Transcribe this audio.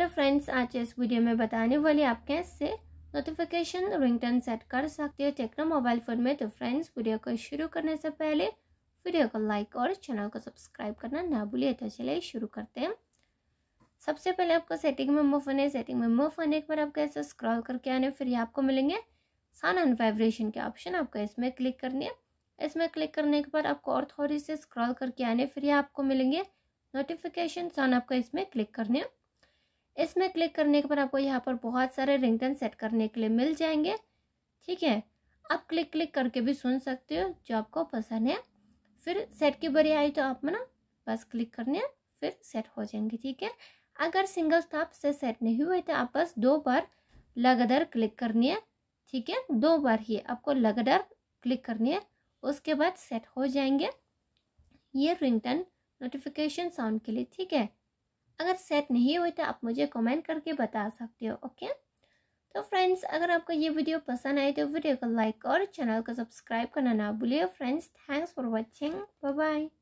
hello friends आज इस video में बताने वाली आप कैसे नोटिफिकेशन रिंगटन सेट कर सकते हो टेक्नो मोबाइल फोन में तो फ्रेंड्स वीडियो को शुरू करने से पहले वीडियो को लाइक और चैनल को सब्सक्राइब करना ना भूलिए तो चलिए शुरू करते हैं सबसे पहले आपको सेटिंग में मूव होने सेटिंग में मूव होने के बाद आपको ऐसे स्क्रॉल करके आने फिर ये आपको मिलेंगे सन एंड वाइब्रेशन के ऑप्शन आपको इसमें क्लिक करनी है इसमें क्लिक करने के बाद आपको और थोड़ी से स्क्रॉल करके आने फिर ये आपको मिलेंगे नोटिफिकेशन सन आपको इसमें क्लिक करने है इसमें क्लिक करने के पर आपको यहाँ पर बहुत सारे रिंगटन सेट करने के लिए मिल जाएंगे ठीक है आप क्लिक क्लिक करके भी सुन सकते हो जो आपको पसंद है फिर सेट की बड़ी आई तो आप ना बस क्लिक करने फिर सेट हो जाएंगे ठीक है अगर सिंगल स्टॉप से सेट नहीं हुए तो आप बस दो बार लगातार क्लिक करनी है ठीक है दो बार ही आपको लगातार क्लिक करनी है उसके बाद सेट हो जाएंगे ये रिंगटन नोटिफिकेशन साउंड के लिए ठीक है अगर सेट नहीं हुई तो आप मुझे कमेंट करके बता सकते हो ओके तो फ्रेंड्स अगर आपको ये वीडियो पसंद आए तो वीडियो को लाइक और चैनल को सब्सक्राइब करना ना भूलिए friends thanks for watching bye bye